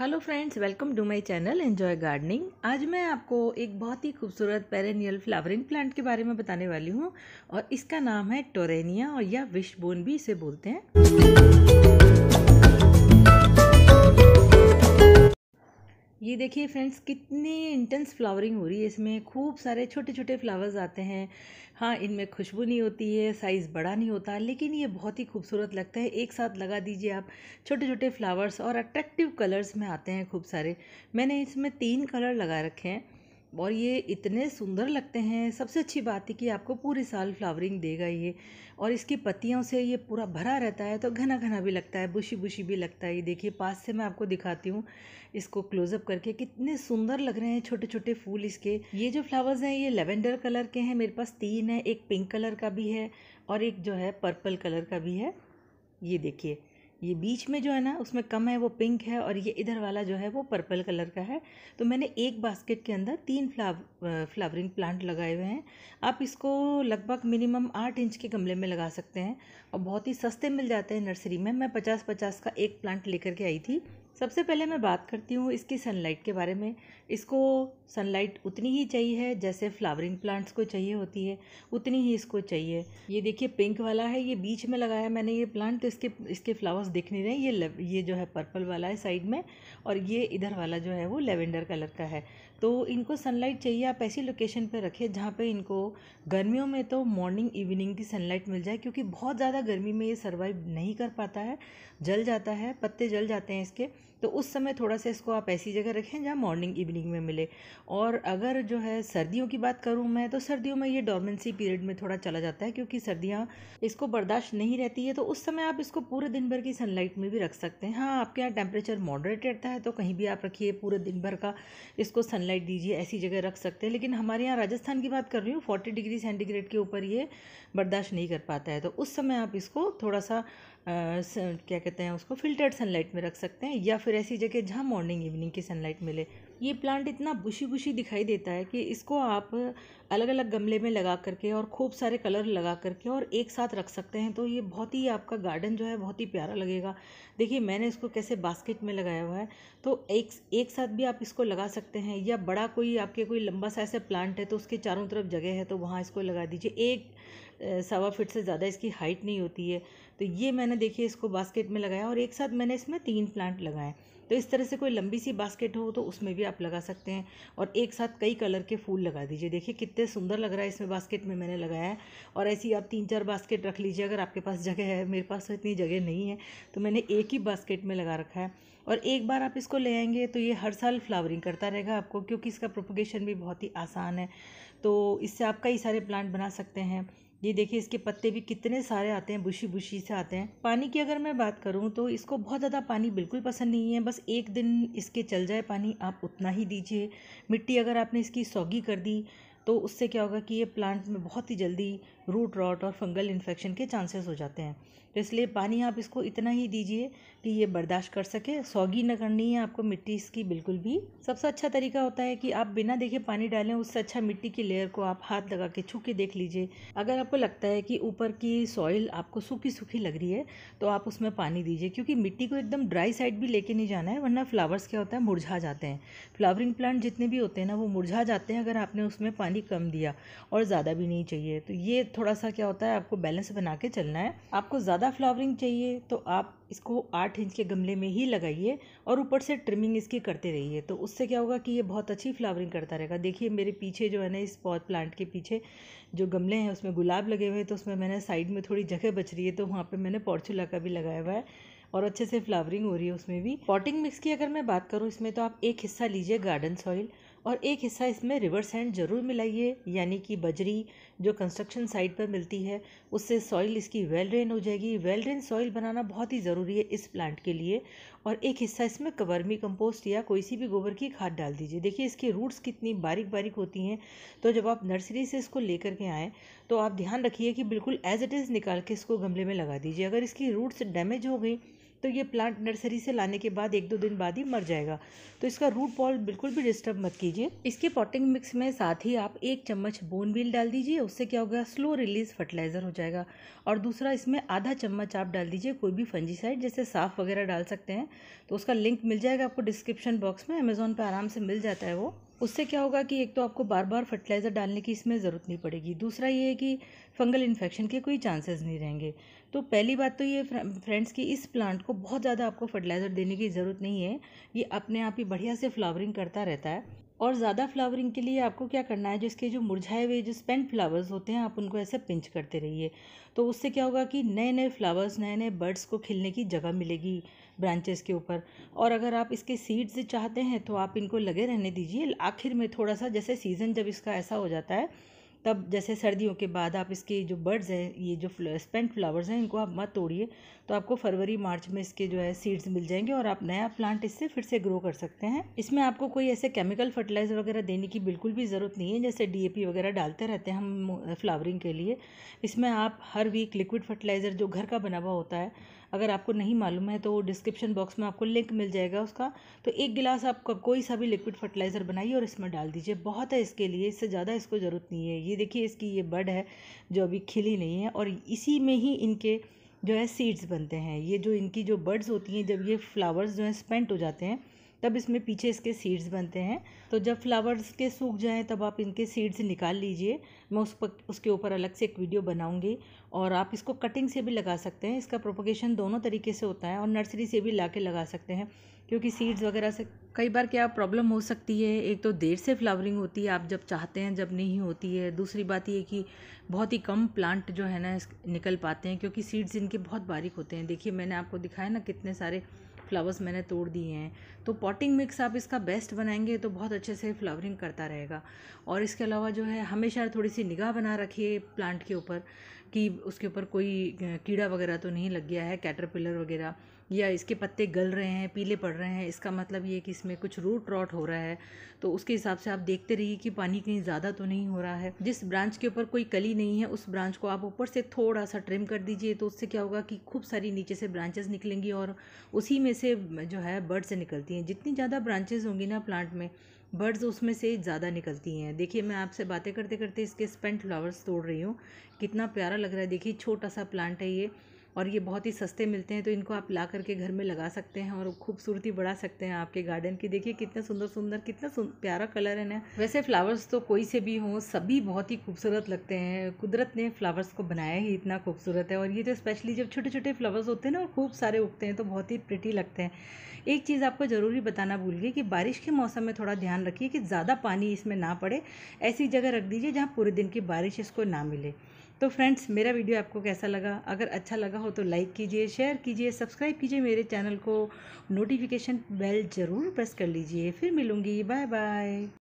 hello friends welcome to my channel enjoy gardening आज मैं आपको एक बहुत ही खूबसूरत पेरेनियल फ्लावरिंग प्लांट के बारे में बताने वाली हूँ और इसका नाम है टोरेनिया और या विशबोन भी इसे बोलते हैं ये देखिए फ्रेंड्स कितनी इंटेंस फ्लावरिंग हो रही है इसमें खूब सारे छोटे छोटे फ्लावर्स आते हैं हाँ इनमें खुशबू नहीं होती है साइज़ बड़ा नहीं होता लेकिन ये बहुत ही खूबसूरत लगता है एक साथ लगा दीजिए आप छोटे छोटे फ्लावर्स और अट्रैक्टिव कलर्स में आते हैं खूब सारे मैंने इसमें तीन कलर लगा रखे हैं और ये इतने सुंदर लगते हैं सबसे अच्छी बात है कि आपको पूरे साल फ्लावरिंग देगा ये और इसकी पत्तियों से ये पूरा भरा रहता है तो घना घना भी लगता है बुशी बुशी भी लगता है ये देखिए पास से मैं आपको दिखाती हूँ इसको क्लोजअप करके कितने सुंदर लग रहे हैं छोटे छोटे फूल इसके ये जो फ्लावर्स हैं ये लेवेंडर कलर के हैं मेरे पास तीन है एक पिंक कलर का भी है और एक जो है पर्पल कलर का भी है ये देखिए ये बीच में जो है ना उसमें कम है वो पिंक है और ये इधर वाला जो है वो पर्पल कलर का है तो मैंने एक बास्केट के अंदर तीन फ्लाव फ्लावरिंग प्लांट लगाए हुए हैं आप इसको लगभग मिनिमम आठ इंच के गमले में लगा सकते हैं और बहुत ही सस्ते मिल जाते हैं नर्सरी में मैं पचास पचास का एक प्लांट लेकर के आई थी सबसे पहले मैं बात करती हूँ इसकी सनलाइट के बारे में इसको सनलाइट उतनी ही चाहिए है जैसे फ्लावरिंग प्लांट्स को चाहिए होती है उतनी ही इसको चाहिए ये देखिए पिंक वाला है ये बीच में लगाया मैंने ये प्लांट तो इसके इसके फ्लावर्स दिख नहीं रहे ये ये जो है पर्पल वाला है साइड में और ये इधर वाला जो है वो लेवेंडर कलर का है तो इनको सनलाइट चाहिए आप ऐसी लोकेशन पर रखें जहाँ पर इनको गर्मियों में तो मॉर्निंग इवनिंग की सनलाइट मिल जाए क्योंकि बहुत ज़्यादा गर्मी में ये सर्वाइव नहीं कर पाता है जल जाता है पत्ते जल जाते हैं इसके तो उस समय थोड़ा सा इसको आप ऐसी जगह रखें जहाँ मॉर्निंग इवनिंग में मिले और अगर जो है सर्दियों की बात करूँ मैं तो सर्दियों में ये डॉर्मेंसी पीरियड में थोड़ा चला जाता है क्योंकि सर्दियाँ इसको बर्दाश्त नहीं रहती है तो उस समय आप इसको पूरे दिन भर की सनलाइट में भी रख सकते हैं हाँ आपके यहाँ टेम्परेचर मॉडरेट रहता है तो कहीं भी आप रखिए पूरे दिन भर का इसको सनलाइट दीजिए ऐसी जगह रख सकते हैं लेकिन हमारे यहाँ राजस्थान की बात कर रही हूँ फोर्टी डिग्री सेंटीग्रेड के ऊपर ये बर्दाश्त नहीं कर पाता है तो उस समय आप इसको थोड़ा सा क्या कहते हैं उसको फिल्टर्ड सनलाइट में रख सकते हैं या फिर ऐसी जगह जहाँ मॉर्निंग इवनिंग की सनलाइट मिले ये प्लांट इतना बुशी बुशी दिखाई देता है कि इसको आप अलग अलग गमले में लगा करके और खूब सारे कलर लगा करके और एक साथ रख सकते हैं तो ये बहुत ही आपका गार्डन जो है बहुत ही प्यारा लगेगा देखिए मैंने इसको कैसे बास्केट में लगाया हुआ है तो एक एक साथ भी आप इसको लगा सकते हैं या बड़ा कोई आपके कोई लंबा सा ऐसा प्लांट है तो उसके चारों तरफ जगह है तो वहाँ इसको लगा दीजिए एक सवा फिट से ज़्यादा इसकी हाइट नहीं होती है तो ये मैंने देखिए इसको बास्केट में लगाया और एक साथ मैंने इसमें तीन प्लांट लगाए तो इस तरह से कोई लंबी सी बास्केट हो तो उसमें भी आप लगा सकते हैं और एक साथ कई कलर के फूल लगा दीजिए देखिए कितने सुंदर लग रहा है इसमें बास्केट में मैंने लगाया है और ऐसी आप तीन चार बास्केट रख लीजिए अगर आपके पास जगह है मेरे पास तो इतनी जगह नहीं है तो मैंने एक ही बास्केट में लगा रखा है और एक बार आप इसको ले आएंगे तो ये हर साल फ्लावरिंग करता रहेगा आपको क्योंकि इसका प्रोपोगेशन भी बहुत ही आसान है तो इससे आप कई सारे प्लांट बना सकते हैं ये देखिए इसके पत्ते भी कितने सारे आते हैं बुशी बुशी से आते हैं पानी की अगर मैं बात करूँ तो इसको बहुत ज़्यादा पानी बिल्कुल पसंद नहीं है बस एक दिन इसके चल जाए पानी आप उतना ही दीजिए मिट्टी अगर आपने इसकी सौगी कर दी तो उससे क्या होगा कि ये प्लांट में बहुत ही जल्दी रूट रॉट और फंगल इन्फेक्शन के चांसेस हो जाते हैं तो इसलिए पानी आप इसको इतना ही दीजिए कि ये बर्दाश्त कर सके सौगी न करनी है आपको मिट्टी इसकी बिल्कुल भी सबसे अच्छा तरीका होता है कि आप बिना देखे पानी डालें उससे अच्छा मिट्टी की लेयर को आप हाथ लगा के छू के देख लीजिए अगर आपको लगता है कि ऊपर की सॉइल आपको सूखी सूखी लग रही है तो आप उसमें पानी दीजिए क्योंकि मिट्टी को एकदम ड्राई साइड भी लेके नहीं जाना है वरना फ्लावर्स क्या होता है मुरझा जाते हैं फ्लावरिंग प्लांट जितने भी होते हैं ना वो मुरझा जाते हैं अगर आपने उसमें पानी कम दिया और ज़्यादा भी नहीं चाहिए तो ये थोड़ा सा क्या होता है आपको बैलेंस बना के चलना है आपको ज़्यादा फ्लावरिंग चाहिए तो आप इसको आठ इंच के गमले में ही लगाइए और ऊपर से ट्रिमिंग इसकी करते रहिए तो उससे क्या होगा कि ये बहुत अच्छी फ्लावरिंग करता रहेगा देखिए मेरे पीछे जो है ना इस पौध प्लांट के पीछे जो गमले हैं उसमें गुलाब लगे हुए हैं तो उसमें मैंने साइड में थोड़ी जगह बच रही है तो वहाँ पर मैंने पॉर्चुला का भी लगाया हुआ है और अच्छे से फ्लावरिंग हो रही है उसमें भी पॉटिंग मिक्स की अगर मैं बात करूँ इसमें तो आप एक हिस्सा लीजिए गार्डन सॉइल और एक हिस्सा इसमें रिवर्स हैंड जरूर मिलाइए यानी कि बजरी जो कंस्ट्रक्शन साइट पर मिलती है उससे सॉइल इसकी वेल ड्रेन हो जाएगी वेल ड्रेन सॉइल बनाना बहुत ही ज़रूरी है इस प्लांट के लिए और एक हिस्सा इसमें कवर्मी कंपोस्ट या कोई सी भी गोबर की खाद डाल दीजिए देखिए इसके रूट्स कितनी बारीक बारीक होती हैं तो जब आप नर्सरी से इसको लेकर के आएँ तो आप ध्यान रखिए कि बिल्कुल एज इट इज़ निकाल के इसको गमले में लगा दीजिए अगर इसकी रूट्स डैमेज हो गई तो ये प्लांट नर्सरी से लाने के बाद एक दो दिन बाद ही मर जाएगा तो इसका रूट बॉल बिल्कुल भी डिस्टर्ब मत कीजिए इसके पॉटिंग मिक्स में साथ ही आप एक चम्मच बोन बिल डाल दीजिए उससे क्या होगा स्लो रिलीज फर्टिलाइज़र हो जाएगा और दूसरा इसमें आधा चम्मच आप डाल दीजिए कोई भी फंजीसाइड जैसे साफ वगैरह डाल सकते हैं तो उसका लिंक मिल जाएगा आपको डिस्क्रिप्शन बॉक्स में अमेज़ोन पर आराम से मिल जाता है वो उससे क्या होगा कि एक तो आपको बार बार फर्टिलाइज़र डालने की इसमें ज़रूरत नहीं पड़ेगी दूसरा ये है कि फंगल इन्फेक्शन के कोई चांसेस नहीं रहेंगे तो पहली बात तो ये फ्रेंड्स कि इस प्लांट को बहुत ज़्यादा आपको फर्टिलाइज़र देने की ज़रूरत नहीं है ये अपने आप ही बढ़िया से फ्लावरिंग करता रहता है और ज़्यादा फ्लावरिंग के लिए आपको क्या करना है जो इसके जो मुरझाए हुए जो स्पेंट फ्लावर्स होते हैं आप उनको ऐसे पिंच करते रहिए तो उससे क्या होगा कि नए नए फ्लावर्स नए नए बर्ड्स को खिलने की जगह मिलेगी ब्रांचेस के ऊपर और अगर आप इसके सीड्स चाहते हैं तो आप इनको लगे रहने दीजिए आखिर में थोड़ा सा जैसे सीज़न जब इसका ऐसा हो जाता है तब जैसे सर्दियों के बाद आप इसके जो बर्ड्स हैं ये जो स्पेंट फ्लावर्स हैं इनको आप मत तोड़िए तो आपको फरवरी मार्च में इसके जो है सीड्स मिल जाएंगे और आप नया प्लांट इससे फिर से ग्रो कर सकते हैं इसमें आपको कोई ऐसे केमिकल फर्टिलाइज़र वगैरह देने की बिल्कुल भी ज़रूरत नहीं है जैसे डी वगैरह डालते रहते हैं हम फ्लावरिंग के लिए इसमें आप हर वीक लिक्विड फर्टिलाइज़र जो घर का बना हुआ होता है अगर आपको नहीं मालूम है तो डिस्क्रिप्शन बॉक्स में आपको लिंक मिल जाएगा उसका तो एक गिलास आप कोई सा भी लिक्विड फर्टिलाइज़र बनाइए और इसमें डाल दीजिए बहुत है इसके लिए इससे ज़्यादा इसको ज़रूरत नहीं है ये देखिए इसकी ये बर्ड है जो अभी खिली नहीं है और इसी में ही इनके जो है सीड्स बनते हैं ये जो इनकी जो बर्ड्स होती हैं जब ये फ्लावर्स जो हैं स्पेंट हो जाते हैं तब इसमें पीछे इसके सीड्स बनते हैं तो जब फ्लावर्स के सूख जाएँ तब आप इनके सीड्स निकाल लीजिए मैं उस पर उसके ऊपर अलग से एक वीडियो बनाऊँगी और आप इसको कटिंग से भी लगा सकते हैं इसका प्रोपोगेशन दोनों तरीके से होता है और नर्सरी से भी ला के लगा सकते हैं क्योंकि सीड्स वगैरह से कई बार क्या प्रॉब्लम हो सकती है एक तो देर से फ्लावरिंग होती है आप जब चाहते हैं जब नहीं होती है दूसरी बात ये कि बहुत ही कम प्लांट जो है ना निकल पाते हैं क्योंकि सीड्स इनके बहुत बारीक होते हैं देखिए मैंने आपको दिखाया ना कितने सारे फ्लावर्स मैंने तोड़ दिए हैं तो पॉटिंग मिक्स आप इसका बेस्ट बनाएंगे तो बहुत अच्छे से फ्लावरिंग करता रहेगा और इसके अलावा जो है हमेशा थोड़ी सी निगाह बना रखिए प्लांट के ऊपर कि उसके ऊपर कोई कीड़ा वगैरह तो नहीं लग गया है कैटरपिलर वगैरह या इसके पत्ते गल रहे हैं पीले पड़ रहे हैं इसका मतलब ये कि इसमें कुछ रूट रॉट हो रहा है तो उसके हिसाब से आप देखते रहिए कि पानी कहीं ज़्यादा तो नहीं हो रहा है जिस ब्रांच के ऊपर कोई कली नहीं है उस ब्रांच को आप ऊपर से थोड़ा सा ट्रिम कर दीजिए तो उससे क्या होगा कि खूब सारी नीचे से ब्रांचेज निकलेंगी और उसी में से जो है बर्ड्स निकलती हैं जितनी ज़्यादा ब्रांचेज होंगी ना प्लांट में बर्ड्स उसमें से ज़्यादा निकलती हैं देखिए मैं आपसे बातें करते करते इसके स्पेंट फ्लावर्स तोड़ रही हूँ कितना प्यारा लग रहा है देखिए छोटा सा प्लांट है ये और ये बहुत ही सस्ते मिलते हैं तो इनको आप ला करके घर में लगा सकते हैं और खूबसूरती बढ़ा सकते हैं आपके गार्डन की देखिए कितने सुंदर सुंदर कितना सुन, प्यारा कलर है ना वैसे फ्लावर्स तो कोई से भी हों सभी बहुत ही खूबसूरत लगते हैं कुदरत ने फ्लावर्स को बनाया ही इतना खूबसूरत है और ये जो स्पेशली जब छोटे छोटे फ्लावर्स होते हैं ना और खूब सारे उगते हैं तो बहुत ही प्रिटी लगते हैं एक चीज़ आपको ज़रूरी बताना भूल गई कि बारिश के मौसम में थोड़ा ध्यान रखिए कि ज़्यादा पानी इसमें ना पड़े ऐसी जगह रख दीजिए जहाँ पूरे दिन की बारिश इसको ना मिले तो फ्रेंड्स मेरा वीडियो आपको कैसा लगा अगर अच्छा लगा हो तो लाइक कीजिए शेयर कीजिए सब्सक्राइब कीजिए मेरे चैनल को नोटिफिकेशन बेल ज़रूर प्रेस कर लीजिए फिर मिलूँगी बाय बाय